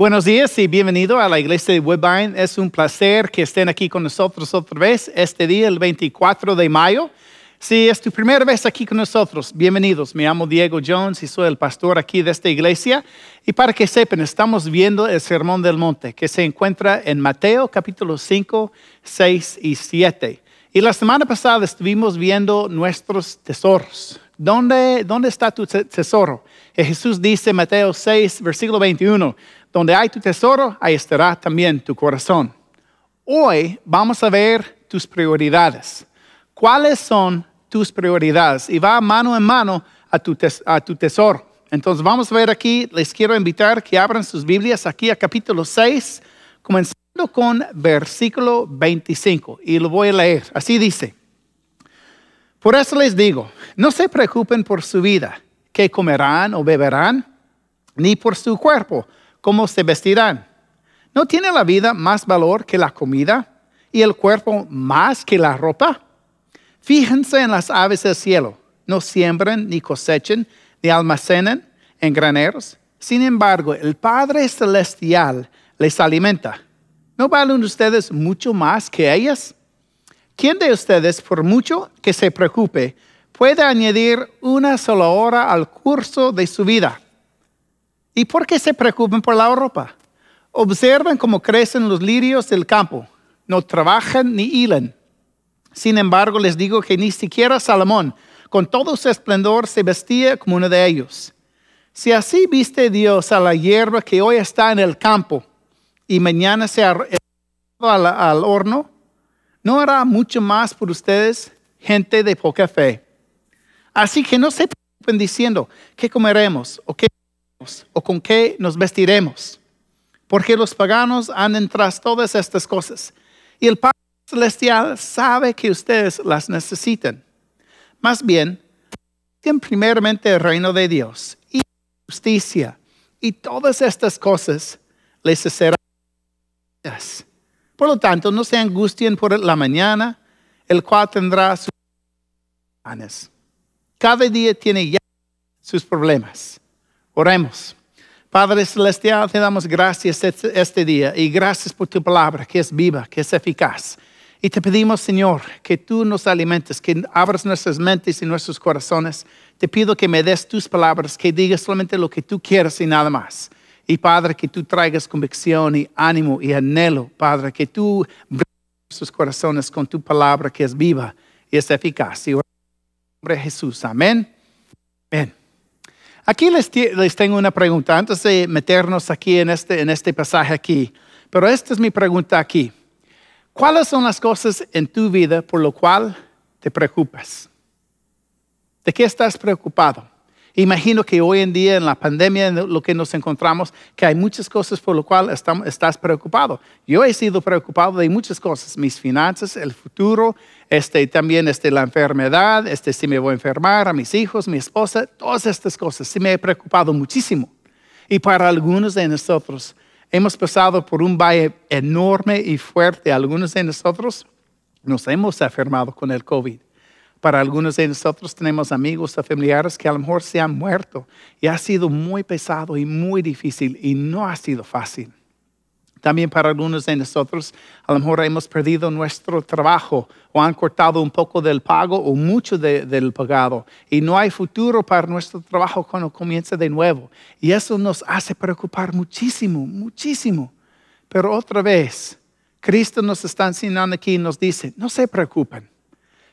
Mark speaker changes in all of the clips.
Speaker 1: Buenos días y bienvenido a la iglesia de Woodbine. Es un placer que estén aquí con nosotros otra vez este día, el 24 de mayo. Si es tu primera vez aquí con nosotros, bienvenidos. Me llamo Diego Jones y soy el pastor aquí de esta iglesia. Y para que sepan, estamos viendo el Sermón del Monte que se encuentra en Mateo capítulo 5, 6 y 7. Y la semana pasada estuvimos viendo nuestros tesoros. ¿Dónde, dónde está tu tesoro? Eh, Jesús dice en Mateo 6, versículo 21, donde hay tu tesoro, ahí estará también tu corazón. Hoy vamos a ver tus prioridades. ¿Cuáles son tus prioridades? Y va mano en mano a tu, a tu tesoro. Entonces vamos a ver aquí, les quiero invitar que abran sus Biblias aquí a capítulo 6, comenzando con versículo 25. Y lo voy a leer. Así dice. Por eso les digo, no se preocupen por su vida qué comerán o beberán, ni por su cuerpo, cómo se vestirán. ¿No tiene la vida más valor que la comida y el cuerpo más que la ropa? Fíjense en las aves del cielo, no siembran ni cosechen, ni almacenan en graneros. Sin embargo, el Padre Celestial les alimenta. ¿No valen ustedes mucho más que ellas? ¿Quién de ustedes, por mucho que se preocupe, puede añadir una sola hora al curso de su vida. ¿Y por qué se preocupen por la ropa? Observen cómo crecen los lirios del campo. No trabajan ni hilan. Sin embargo, les digo que ni siquiera Salomón, con todo su esplendor, se vestía como uno de ellos. Si así viste Dios a la hierba que hoy está en el campo y mañana se ha al, al horno, ¿no hará mucho más por ustedes, gente de poca fe? Así que no se preocupen diciendo qué comeremos o qué o con qué nos vestiremos, porque los paganos andan tras todas estas cosas y el Padre Celestial sabe que ustedes las necesitan. Más bien, primeramente el reino de Dios y justicia y todas estas cosas les serán. Por lo tanto, no se angustien por la mañana, el cual tendrá sus planes. Cada día tiene ya sus problemas. Oremos. Padre Celestial, te damos gracias este, este día y gracias por tu palabra que es viva, que es eficaz. Y te pedimos, Señor, que tú nos alimentes, que abras nuestras mentes y nuestros corazones. Te pido que me des tus palabras, que digas solamente lo que tú quieras y nada más. Y Padre, que tú traigas convicción y ánimo y anhelo, Padre, que tú brindes nuestros corazones con tu palabra que es viva y es eficaz. Y Jesús. Amén. Aquí les, les, tengo una pregunta antes de meternos aquí en este, en este pasaje aquí. Pero esta es mi pregunta aquí. ¿Cuáles son las cosas en tu vida por lo cual te preocupas? ¿De qué estás preocupado? Imagino que hoy en día en la pandemia, lo que nos encontramos, que hay muchas cosas por lo cual estás preocupado. Yo he sido preocupado de muchas cosas, mis finanzas, el futuro, este, también este, la enfermedad, este, si me voy a enfermar, a mis hijos, mi esposa, todas estas cosas. Sí me he preocupado muchísimo. Y para algunos de nosotros, hemos pasado por un valle enorme y fuerte. Algunos de nosotros nos hemos enfermado con el COVID para algunos de nosotros tenemos amigos o familiares que a lo mejor se han muerto y ha sido muy pesado y muy difícil y no ha sido fácil. También para algunos de nosotros, a lo mejor hemos perdido nuestro trabajo o han cortado un poco del pago o mucho del pagado y no hay futuro para nuestro trabajo cuando comience de nuevo. Y eso nos hace preocupar muchísimo, muchísimo. Pero otra vez, Cristo nos está enseñando aquí y nos dice, no se preocupen.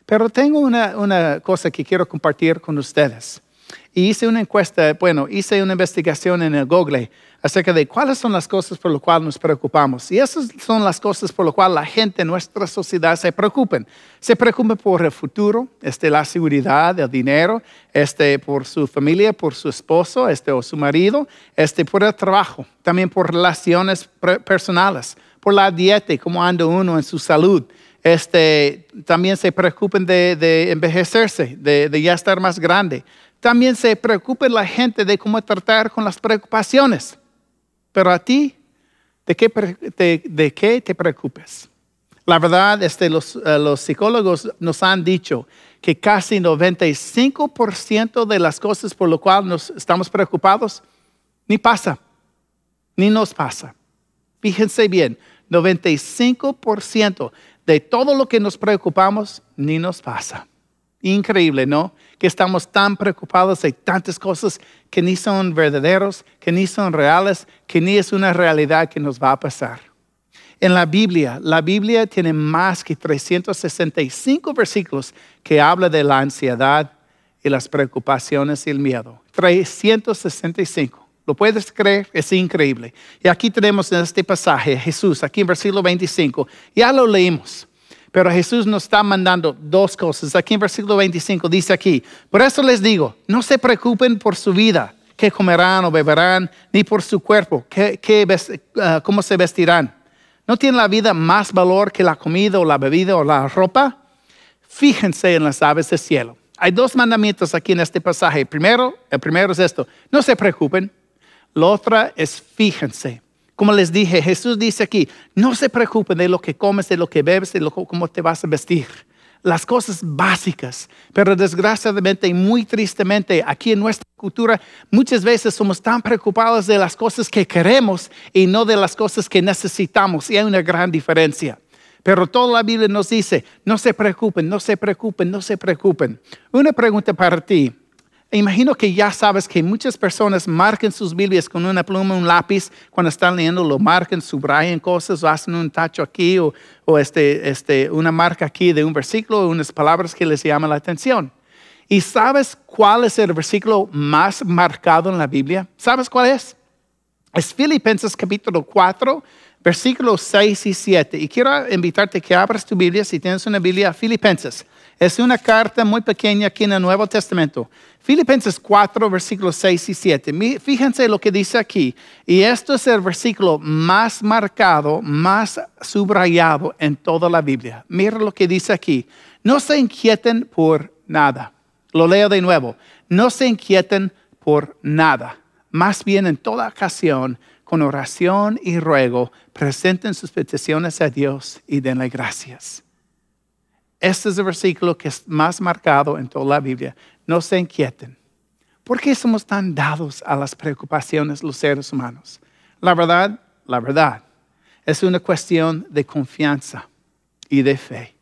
Speaker 1: Pero tengo una, cosa que quiero compartir con ustedes. Y hice una encuesta, bueno, hice una investigación en el Google acerca de cuáles son las cosas por las cuales nos preocupamos. Y esas son las cosas por las cuales la gente en nuestra sociedad se preocupa. Se preocupa por el futuro, este, la seguridad, el dinero, este, por su familia, por su esposo este, o su marido, este, por el trabajo, también por relaciones personales, por la dieta, cómo anda uno en su salud, este, también se preocupen de, envejecerse, de, ya estar más grande. También se preocupen la gente de cómo tratar con las preocupaciones. Pero a ti, ¿de qué, qué te preocupes? La verdad, este, los, eh, los psicólogos nos han dicho que casi 95% de las cosas por las cuales nos estamos preocupados ni pasa, ni nos pasa. Fíjense bien, 95% de todo lo que nos preocupamos, ni nos pasa. Increíble, ¿no? Que estamos tan preocupados de tantas cosas que ni son verdaderos, que ni son reales, que ni es una realidad que nos va a pasar. En la Biblia, la Biblia tiene más que 365 versículos que habla de la ansiedad y las preocupaciones y el miedo. 365. ¿Lo puedes creer? Es increíble. Y aquí tenemos en este pasaje Jesús, aquí en versículo 25, ya lo leímos. Pero Jesús nos está mandando dos cosas. Aquí en versículo 25 dice aquí, por eso les digo, no se preocupen por su vida, qué comerán o beberán, ni por su cuerpo, qué, ah, cómo se vestirán. ¿No tiene la vida más valor que la comida o la bebida o la ropa? Fíjense en las aves del cielo. Hay dos mandamientos aquí en este pasaje. Primero, el primero es esto, no se preocupen la otra es fíjense. Como les dije, Jesús dice aquí, no se preocupen de lo que comes, de lo que bebes, de cómo te vas a vestir. Las cosas básicas. Pero desgraciadamente y muy tristemente, aquí en nuestra cultura, muchas veces somos tan preocupados de las cosas que queremos y no de las cosas que necesitamos. Y hay una gran diferencia. Pero toda la Biblia nos dice, no se preocupen, no se preocupen, no se preocupen. Una pregunta para ti. E imagino que ya sabes que muchas personas marcan sus Biblias con una pluma, un lápiz, cuando están leyendo, lo marcan, subrayan cosas, o hacen un tacho aquí, o, este, este, una marca aquí de un versículo, o unas palabras que les llama la atención. ¿Y sabes cuál es el versículo más marcado en la Biblia? ¿Sabes cuál es? Es Filipenses capítulo 4, versículos 6 y 7. Y quiero invitarte que abras tu Biblia, si tienes una Biblia, Filipenses es una carta muy pequeña aquí en el Nuevo Testamento. Filipenses 4, versículos 6 y 7. Fíjense lo que dice aquí. Y esto es el versículo más marcado, más subrayado en toda la Biblia. Mira lo que dice aquí. No se inquieten por nada. Lo leo de nuevo. No se inquieten por nada. Más bien en toda ocasión, con oración y ruego, presenten sus peticiones a Dios y denle gracias. Este es el versículo que es más marcado en toda la Biblia. No se inquieten. ¿Por qué somos tan dados a las preocupaciones los seres humanos? La verdad, la verdad, es una cuestión de confianza y de fe.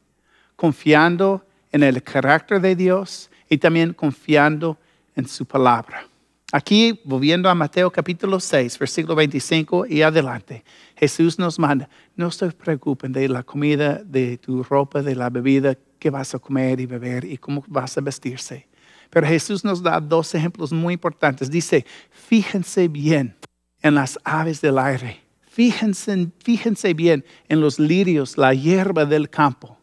Speaker 1: Confiando en el carácter de Dios y también confiando en su palabra. Aquí, volviendo a Mateo capítulo 6, versículo 25 y adelante, Jesús nos manda, no se preocupen de la comida, de tu ropa, de la bebida, qué vas a comer y beber y cómo vas a vestirse. Pero Jesús nos da dos ejemplos muy importantes. Dice, fíjense bien en las aves del aire, fíjense, fíjense bien en los lirios, la hierba del campo.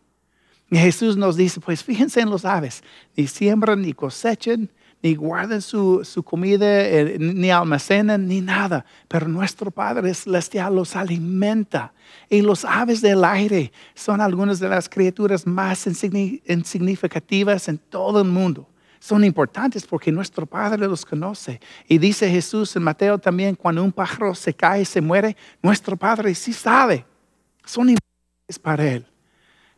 Speaker 1: Y Jesús nos dice, pues fíjense en los aves, ni siembran ni cosechen ni guarden su, comida, eh, ni almacenan, ni nada. Pero nuestro Padre Celestial los alimenta. Y los aves del aire son algunas de las criaturas más insignificativas en todo el mundo. Son importantes porque nuestro Padre los conoce. Y dice Jesús en Mateo también, cuando un pájaro se cae y se muere, nuestro Padre sí sabe. Son importantes para Él.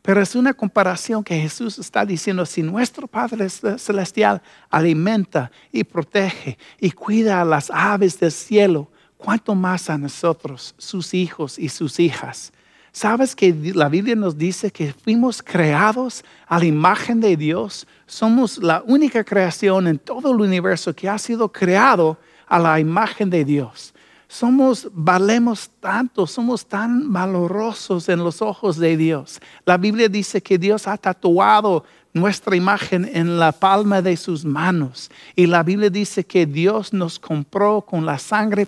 Speaker 1: Pero es una comparación que Jesús está diciendo, si nuestro Padre Celestial alimenta y protege y cuida a las aves del cielo, ¿cuánto más a nosotros, sus hijos y sus hijas? ¿Sabes que la Biblia nos dice que fuimos creados a la imagen de Dios? Somos la única creación en todo el universo que ha sido creado a la imagen de Dios somos, valemos tanto, somos tan valorosos en los ojos de Dios. La Biblia dice que Dios ha tatuado nuestra imagen en la palma de sus manos. Y la Biblia dice que Dios nos compró con la sangre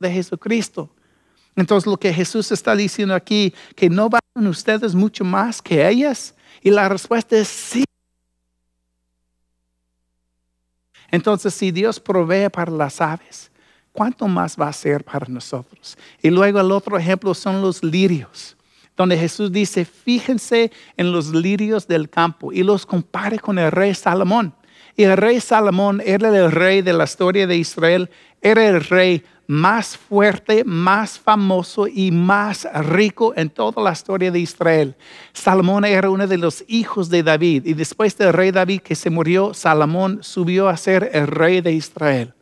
Speaker 1: de Jesucristo. Entonces lo que Jesús está diciendo aquí, que no valen ustedes mucho más que ellas. Y la respuesta es sí. Entonces si Dios provee para las aves, ¿cuánto más va a ser para nosotros? Y luego el otro ejemplo son los lirios, donde Jesús dice, fíjense en los lirios del campo y los compare con el rey Salomón. Y el rey Salomón era el rey de la historia de Israel, era el rey más fuerte, más famoso y más rico en toda la historia de Israel. Salomón era uno de los hijos de David y después del rey David que se murió, Salomón subió a ser el rey de Israel.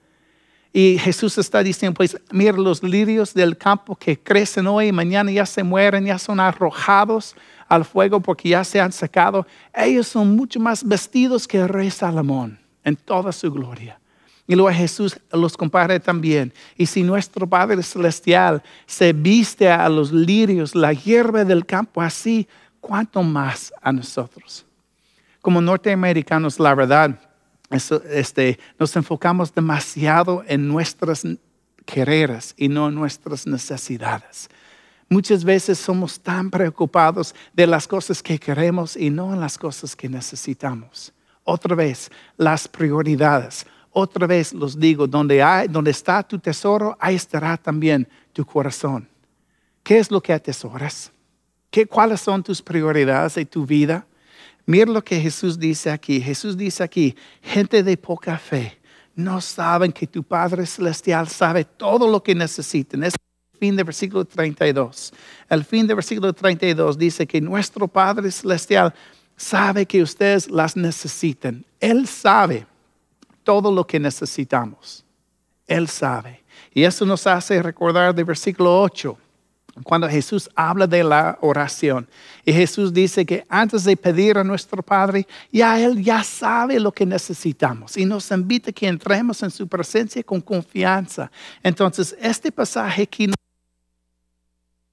Speaker 1: Y Jesús está diciendo, pues mira los lirios del campo que crecen hoy, y mañana ya se mueren, ya son arrojados al fuego porque ya se han secado. Ellos son mucho más vestidos que el rey Salomón en toda su gloria. Y luego Jesús los compara también. Y si nuestro Padre Celestial se viste a los lirios, la hierba del campo, así, ¿cuánto más a nosotros? Como norteamericanos, la verdad, este, nos enfocamos demasiado en nuestras quereras y no en nuestras necesidades. Muchas veces somos tan preocupados de las cosas que queremos y no en las cosas que necesitamos. Otra vez, las prioridades. Otra vez los digo, donde, hay, donde está tu tesoro, ahí estará también tu corazón. ¿Qué es lo que atesoras? ¿Qué, ¿Cuáles son tus prioridades de tu vida? Mira lo que Jesús dice aquí. Jesús dice aquí, gente de poca fe, no saben que tu Padre Celestial sabe todo lo que necesitan. Es el fin del versículo 32. El fin del versículo 32 dice que nuestro Padre Celestial sabe que ustedes las necesitan. Él sabe todo lo que necesitamos. Él sabe. Y eso nos hace recordar del versículo 8 cuando Jesús habla de la oración. Y Jesús dice que antes de pedir a nuestro Padre, ya Él ya sabe lo que necesitamos y nos invita a que entremos en su presencia con confianza. Entonces, este pasaje aquí nos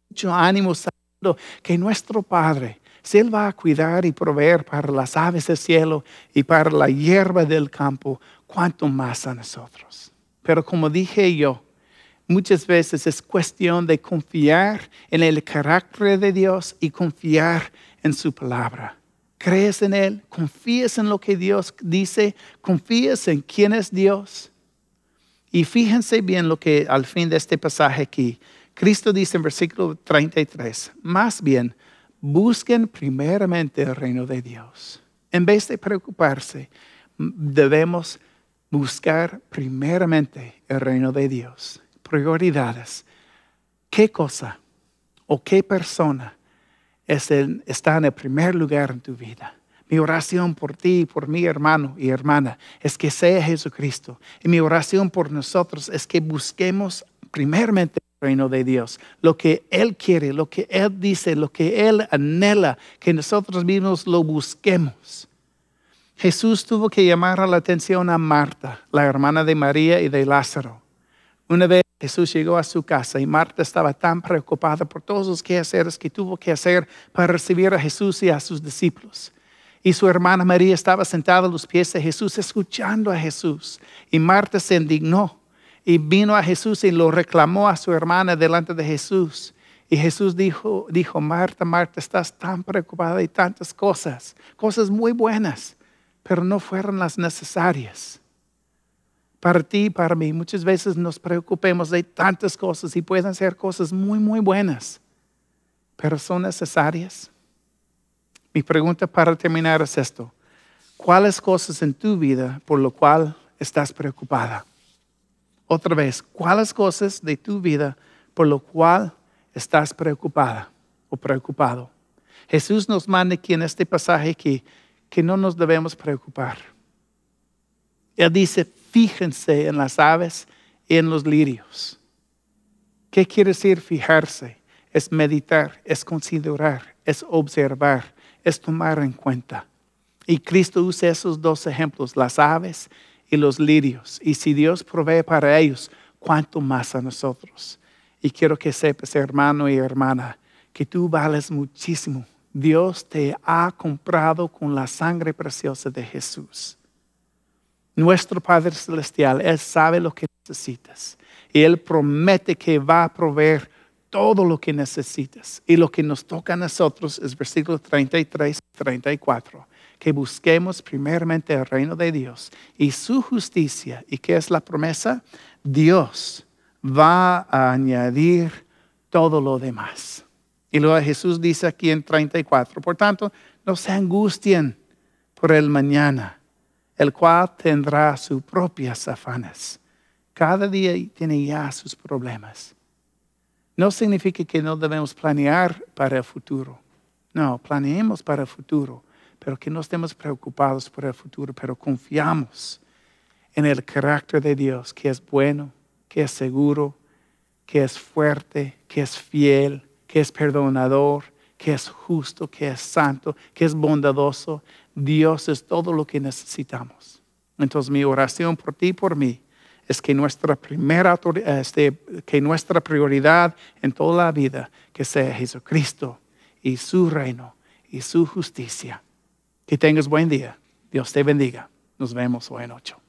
Speaker 1: mucho ánimo sabiendo que nuestro Padre, si Él va a cuidar y proveer para las aves del cielo y para la hierba del campo, cuanto más a nosotros. Pero como dije yo, Muchas veces es cuestión de confiar en el carácter de Dios y confiar en su palabra. Crees en Él, confíes en lo que Dios dice, confíes en quién es Dios. Y fíjense bien lo que al fin de este pasaje aquí, Cristo dice en versículo 33, más bien, busquen primeramente el reino de Dios. En vez de preocuparse, debemos buscar primeramente el reino de Dios prioridades, ¿qué cosa o qué persona está en el primer lugar en tu vida? Mi oración por ti, y por mi hermano y hermana, es que sea Jesucristo. Y mi oración por nosotros es que busquemos primeramente el reino de Dios, lo que Él quiere, lo que Él dice, lo que Él anhela, que nosotros mismos lo busquemos. Jesús tuvo que llamar la atención a Marta, la hermana de María y de Lázaro. Una vez Jesús llegó a su casa y Marta estaba tan preocupada por todos los quehaceres que tuvo que hacer para recibir a Jesús y a sus discípulos. Y su hermana María estaba sentada a los pies de Jesús escuchando a Jesús. Y Marta se indignó y vino a Jesús y lo reclamó a su hermana delante de Jesús. Y Jesús dijo, dijo, Marta, Marta, estás tan preocupada y tantas cosas, cosas muy buenas, pero no fueron las necesarias para ti y para mí. Muchas veces nos preocupemos de tantas cosas y pueden ser cosas muy, muy buenas, pero son necesarias. Mi pregunta para terminar es esto. ¿Cuáles cosas en tu vida por lo cual estás preocupada? Otra vez, ¿cuáles cosas de tu vida por lo cual estás preocupada o preocupado? Jesús nos manda aquí en este pasaje que, que no nos debemos preocupar. Él dice, fíjense en las aves y en los lirios. ¿Qué quiere decir fijarse? Es meditar, es considerar, es observar, es tomar en cuenta. Y Cristo usa esos dos ejemplos, las aves y los lirios. Y si Dios provee para ellos, cuánto más a nosotros. Y quiero que sepas, hermano y hermana, que tú vales muchísimo. Dios te ha comprado con la sangre preciosa de Jesús. Nuestro Padre Celestial, Él sabe lo que necesitas y Él promete que va a proveer todo lo que necesitas. Y lo que nos toca a nosotros es versículos 33 34, que busquemos primeramente el reino de Dios y su justicia. ¿Y qué es la promesa? Dios va a añadir todo lo demás. Y luego Jesús dice aquí en 34, por tanto, no se angustien por el mañana el cual tendrá sus propias afanas. Cada día tiene ya sus problemas. No significa que no debemos planear para el futuro. No, planeemos para el futuro, pero que no estemos preocupados por el futuro, pero confiamos en el carácter de Dios, que es bueno, que es seguro, que es fuerte, que es fiel, que es perdonador, que es justo, que es santo, que es bondadoso, Dios es todo lo que necesitamos. Entonces mi oración por ti y por mí es que nuestra primera este, que nuestra prioridad en toda la vida que sea Jesucristo y su reino y su justicia. Que tengas buen día. Dios te bendiga. Nos vemos hoy en ocho.